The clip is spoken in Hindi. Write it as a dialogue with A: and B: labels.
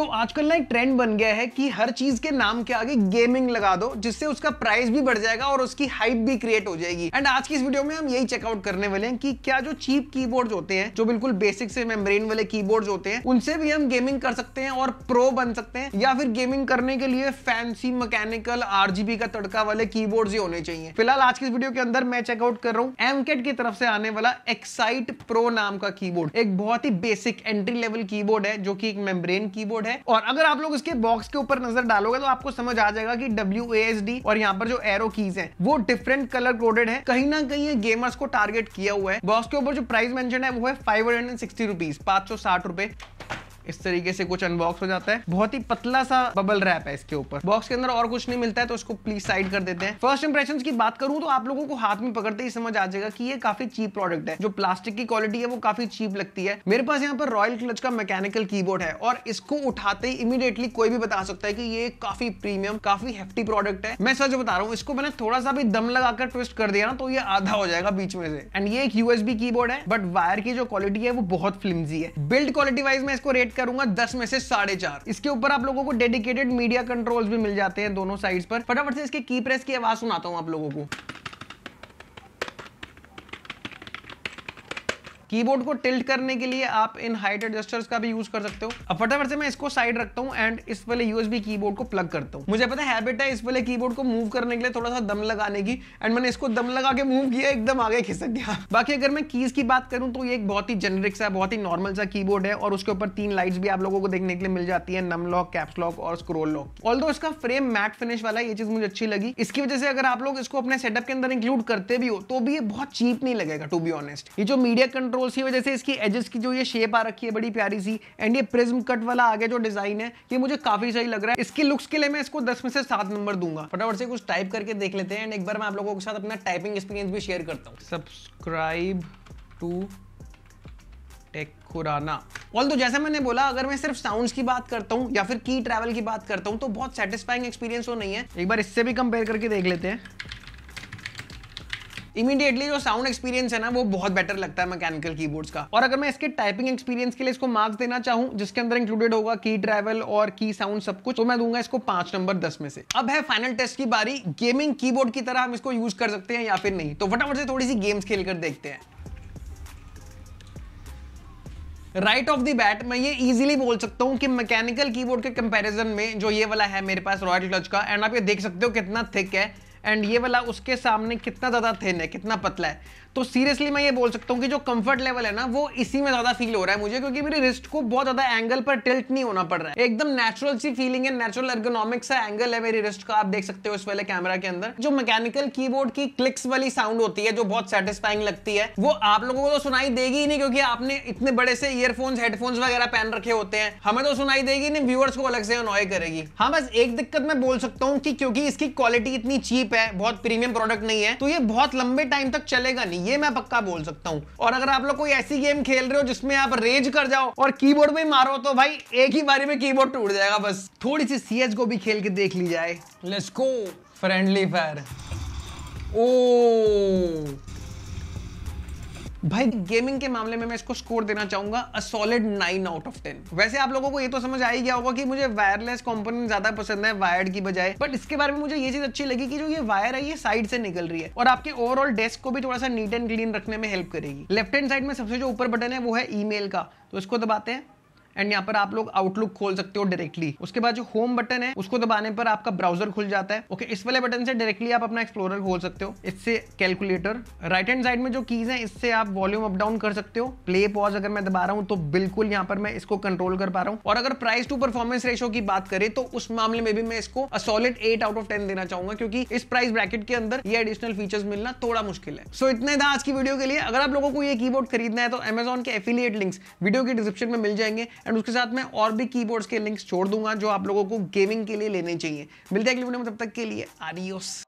A: तो आजकल ना एक ट्रेंड बन गया है कि हर चीज के नाम के आगे गेमिंग लगा दो जिससे उसका प्राइस भी बढ़ जाएगा और उसकी हाइप भी क्रिएट हो जाएगी एंड आज की इस वीडियो में हम यही चेकआउट करने वाले हैं कि क्या जो चीप कीबोर्ड्स होते हैं जो बिल्कुल बेसिक से मेम्ब्रेन वाले कीबोर्ड्स होते हैं उनसे भी हम गेमिंग कर सकते हैं और प्रो बन सकते हैं या फिर गेमिंग करने के लिए फैंसी मैकेनिकल आरजीबी का तड़का वाले कीबोर्ड ही होने चाहिए फिलहाल आज की इस वीडियो के अंदर मैं चेकआउट कर रहा हूँ एमकेट की तरफ से आने वाला एक्साइट प्रो नाम का कीबोर्ड एक बहुत ही बेसिक एंट्री लेवल कीबोर्ड है जो की एक मेम्ब्रेन कीबोर्ड है है और अगर आप लोग इसके बॉक्स के ऊपर नजर डालोगे तो आपको समझ आ जाएगा कि डब्ल्यू और यहाँ पर जो एरो कीज है वो डिफरेंट कलर कोडेड है कहीं ना कहीं ये गेमर्स को टारगेट किया हुआ है बॉक्स के ऊपर जो प्राइस मेंशन है वो है five hundred and sixty rupees पांच सौ साठ रुपए इस तरीके से कुछ अनबॉक्स हो जाता है बहुत ही पतला सा बबल रैप है इसके ऊपर बॉक्स के अंदर और कुछ नहीं मिलता है तो उसको प्लीज साइड कर देते हैं फर्स्ट इंप्रेशन की बात करूं तो आप लोगों को हाथ में पकड़ते ही समझ आ जाएगा कि ये काफी चीप प्रोडक्ट है जो प्लास्टिक की क्वालिटी है वो काफी चीप लगती है मेरे पास यहाँ पर रॉयल क्लच का मैकेनिकल की है और इसको उठाते ही इमीडिएटली कोई भी बता सकता है कि ये काफी प्रीमियम काफी हेफ्टी प्रोडक्ट है मैं सच बता रहा हूँ इसको मैंने थोड़ा सा भी दम लगाकर ट्विस्ट कर दिया ना तो ये आधा हो जाएगा बीच में से एंड ये एक यूएसबी कीबोर्ड है बट वायर की जो क्वालिटी है वो बहुत फ्लिमजी है बिल्ड क्वालिटी वाइज मैं इसको रेट करूंगा दस में से साढ़े चार इसके ऊपर आप लोगों को डेडिकेटेड मीडिया कंट्रोल्स भी मिल जाते हैं दोनों साइड्स पर फटाफट से इसके की प्रेस की आवाज सुनाता हूं आप लोगों को कीबोर्ड को टिल्ट करने के लिए आप इन हाइट एडजस्टर्स का भी यूज कर सकते हो अब फटाफट से मैं इसको साइड रखता हूँ एंड इस वाले यूएसबी कीबोर्ड को प्लग करता हूँ मुझे पता हैबिट है इस वाले कीबोर्ड को मूव करने के लिए थोड़ा सा दम लगाने की एंड मैंने इसको दम लगा के मूव किया एकदम आगे खिसक गया बाकी अगर मैं कीज की बात करूँ तो ये एक बहुत ही जेनरिक सा बहुत ही नॉर्मल सा कीबोर्ड है और उसके ऊपर तीन लाइट्स भी आप लोगों को देखने के लिए मिल जाती है नम लॉक कैप्स लॉक और स्क्रोल लॉक ऑल इसका फ्रेम मैट फिनिश वाला ये चीज मुझे अच्छी लगी इसकी वजह से अगर आप लोग इसको अपने सेटअप के अंदर इंक्लूड करते भी हो तो भी ये बहुत चीप नहीं लगेगा टू बी ऑनेस्ट ये जो मीडिया कंट्रोल और की वजह से इसकी एजेस की जो ये शेप आ रखी है बड़ी प्यारी सी एंड ये प्रिज्म कट वाला आगे जो डिजाइन है ये मुझे काफी सही लग रहा है इसकी लुक्स के लिए मैं इसको दस में से सात नंबर दूंगा फटाफट से कुछ टाइप करके देख लेते हैं एंड एक बार मैं आप लोगों के साथ अपना टाइपिंग एक्सपीरियंस भी शेयर करता हूँ subscribe to tech Khurana all तो जैसे मैंने बोला अगर मैं सिर्फ साउंड्स की बात करता हूँ या फिर की ट्रैवल की बात करता हूँ तो बहुत सेटिस्फाइंग एक्सपीरियंस वो नहीं है एक बार इससे भी कंपेयर करके देख लेते हैं इमीडिएटली जो साउंड एक्सपीरियंस है ना वो बहुत बेटर लगता है मैकेनिकल कीबोर्ड्स का और अगर मैं इसके टाइपिंग एक्सपीरियंस के लिए इसको मार्क्स देना चाहूँ जिसके अंदर इंक्लूडेड होगा की ट्रैवल और की साउंड सब कुछ तो मैं दूंगा इसको पांच नंबर दस में से अब है फाइनल टेस्ट की बारी गेमिंग की की तरह हम इसको यूज कर सकते हैं या फिर नहीं तो फटाफट से थोड़ी सी गेम्स खेल कर देखते हैं राइट ऑफ द बैट मैं ये इजीली बोल सकता हूँ कि मैकेनिकल कीबोर्ड के कंपैरिजन में जो ये वाला है मेरे पास रॉयल क्लच का एंड आप ये देख सकते हो कितना थिक है एंड ये वाला उसके सामने कितना ज़्यादा थिन है कितना पतला है तो सीरियसली मैं ये बोल सकता हूँ कि जो कंफर्ट लेवल है ना वो इसी में ज्यादा फील हो रहा है मुझे क्योंकि मेरी रिस्ट को बहुत ज्यादा एंगल पर टिल्ट नहीं होना पड़ रहा है एकदम नेचुरल सी फीलिंग है नेचुरल एर्गोनॉमिक सा एंगल है मेरी रिस्ट का आप देख सकते हो इस वाले कैमरा के अंदर जो मैकेनिकल की की क्लिक्स वाली साउंड होती है जो बहुत सेटिस्फाइंग लगती है वो आप लोगों को तो सुनाई देगी ही नहीं क्योंकि आपने इतने बड़े से ईयरफोन्स हेडफोन्स वगैरह पहन रखे होते हैं हमें तो सुनाई देगी नहीं व्यूअर्स को अलग से अनॉय करेगी हाँ बस एक दिक्कत मैं बोल सकता हूँ कि क्योंकि इसकी क्वालिटी इतनी चीप है बहुत प्रीमियम प्रोडक्ट नहीं है तो ये बहुत लंबे टाइम तक चलेगा नहीं ये मैं पक्का बोल सकता हूँ और अगर आप लोग कोई ऐसी गेम खेल रहे हो जिसमें आप रेज कर जाओ और कीबोर्ड में मारो तो भाई एक ही बारी में कीबोर्ड टूट जाएगा बस थोड़ी सी सी को भी खेल के देख ली जाए फ्रेंडली फायर ओ भाई गेमिंग के मामले में मैं इसको स्कोर देना चाहूंगा a solid nine out of ten वैसे आप लोगों को ये तो समझ आ ही गया होगा कि मुझे वायरलेस कंपोनेंट ज्यादा पसंद है वायर्ड की बजाय बट इसके बारे में मुझे ये चीज अच्छी लगी कि जो ये वायर है ये साइड से निकल रही है और आपके ओवरऑल डेस्क को भी थोड़ा सा नीट एंड क्लीन रखने में हेल्प करेगी लेफ्ट हैंड साइड में सबसे जो ऊपर बटन है वो है ई का तो इसको दबाते हैं एंड यहाँ पर आप लोग आउटलुक खोल सकते हो डायरेक्टली उसके बाद जो होम बटन है उसको दबाने पर आपका ब्राउजर खुल जाता है ओके okay, इस वाले बटन से डायरेक्टली आप अपना एक्सप्लोरर खोल सकते हो इससे कैलकुलेटर राइट हैंड साइड में जो कीज है इससे आप वॉल्यूम अप डाउन कर सकते हो प्ले पॉज अगर मैं दबा रहा हूँ तो बिल्कुल यहाँ पर मैं इसको कंट्रोल कर पा रहा हूँ और अगर प्राइस टू परफॉर्मेंस रेशो की बात करें तो उस मामले में भी मैं इसको solid eight out of ten देना चाहूंगा क्योंकि इस प्राइस ब्रैकेट के अंदर ये एडिशनल फीचर्स मिलना थोड़ा मुश्किल है सो इतने था आज की वीडियो के लिए अगर आप लोगों को ये कीबोर्ड खरीदना है तो एमेजॉन के एफिलियट लिंक्स वीडियो के डिस्क्रिप्शन में मिल जाएंगे एंड उसके साथ मैं और भी कीबोर्ड्स के लिंक्स छोड़ दूंगा जो आप लोगों को गेमिंग के लिए लेने चाहिए मिलते हैं अगले वीडियो में तब तक के लिए आरियोस